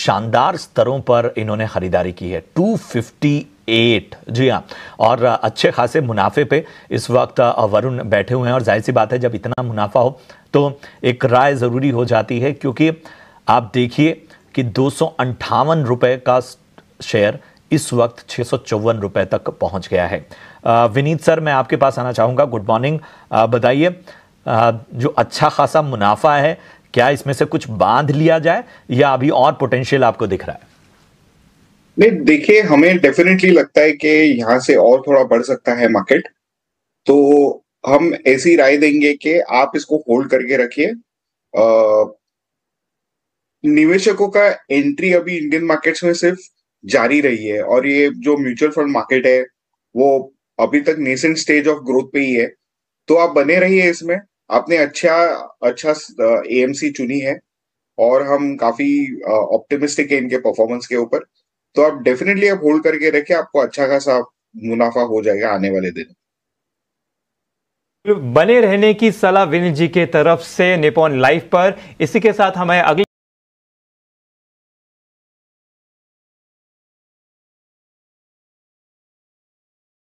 शानदार स्तरों पर इन्होंने खरीदारी की है 258 जी हाँ और अच्छे खासे मुनाफे पे इस वक्त वरुण बैठे हुए हैं और जाहिर सी बात है जब इतना मुनाफा हो तो एक राय ज़रूरी हो जाती है क्योंकि आप देखिए कि दो सौ का शेयर इस वक्त छः सौ तक पहुंच गया है विनीत सर मैं आपके पास आना चाहूँगा गुड मॉर्निंग बताइए जो अच्छा खासा मुनाफा है क्या इसमें से कुछ बांध लिया जाए या अभी और पोटेंशियल आपको दिख रहा है नहीं देखिए हमें डेफिनेटली लगता है कि यहाँ से और थोड़ा बढ़ सकता है मार्केट तो हम ऐसी राय देंगे कि आप इसको होल्ड करके रखिए निवेशकों का एंट्री अभी इंडियन मार्केट्स में सिर्फ जारी रही है और ये जो म्यूचुअल फंड मार्केट है वो अभी तक नेसेंट स्टेज ऑफ ग्रोथ पे ही है तो आप बने रहिए इसमें आपने अच्छा अच्छा एएमसी चुनी है और हम काफी ऑप्टिमिस्टिक है इनके परफॉर्मेंस के ऊपर तो आप डेफिनेटली आप होल्ड करके रखे आपको अच्छा खासा मुनाफा हो जाएगा आने वाले दिन बने रहने की सलाह विनिल जी के तरफ से निपॉन लाइफ पर इसी के साथ हमें अगली